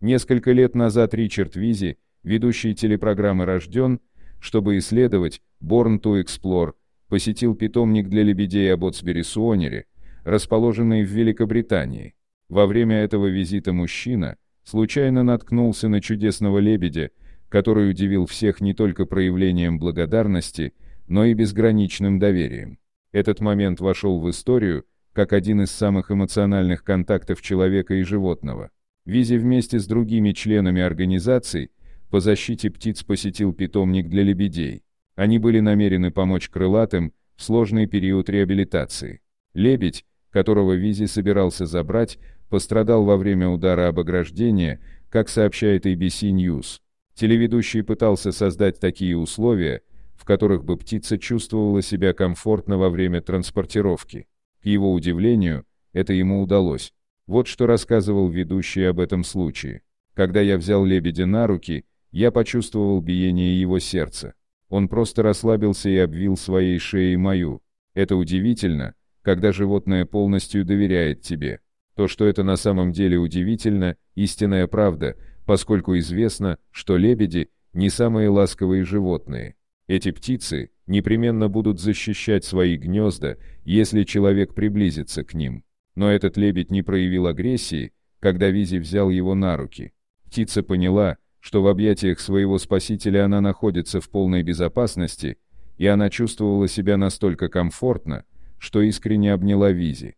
Несколько лет назад Ричард Визи, ведущий телепрограммы «Рожден», чтобы исследовать «Born to Explore», посетил питомник для лебедей Абботсбери Суонере, расположенный в Великобритании. Во время этого визита мужчина случайно наткнулся на чудесного лебедя, который удивил всех не только проявлением благодарности, но и безграничным доверием. Этот момент вошел в историю как один из самых эмоциональных контактов человека и животного. Визи вместе с другими членами организации по защите птиц посетил питомник для лебедей. Они были намерены помочь крылатым в сложный период реабилитации. Лебедь, которого Визи собирался забрать, пострадал во время удара об ограждение, как сообщает ABC News. Телеведущий пытался создать такие условия, которых бы птица чувствовала себя комфортно во время транспортировки. К его удивлению, это ему удалось. Вот что рассказывал ведущий об этом случае. Когда я взял лебедя на руки, я почувствовал биение его сердца. Он просто расслабился и обвил своей шеей мою. Это удивительно, когда животное полностью доверяет тебе. То, что это на самом деле удивительно, истинная правда, поскольку известно, что лебеди – не самые ласковые животные. Эти птицы непременно будут защищать свои гнезда, если человек приблизится к ним. Но этот лебедь не проявил агрессии, когда Визи взял его на руки. Птица поняла, что в объятиях своего спасителя она находится в полной безопасности, и она чувствовала себя настолько комфортно, что искренне обняла Визи.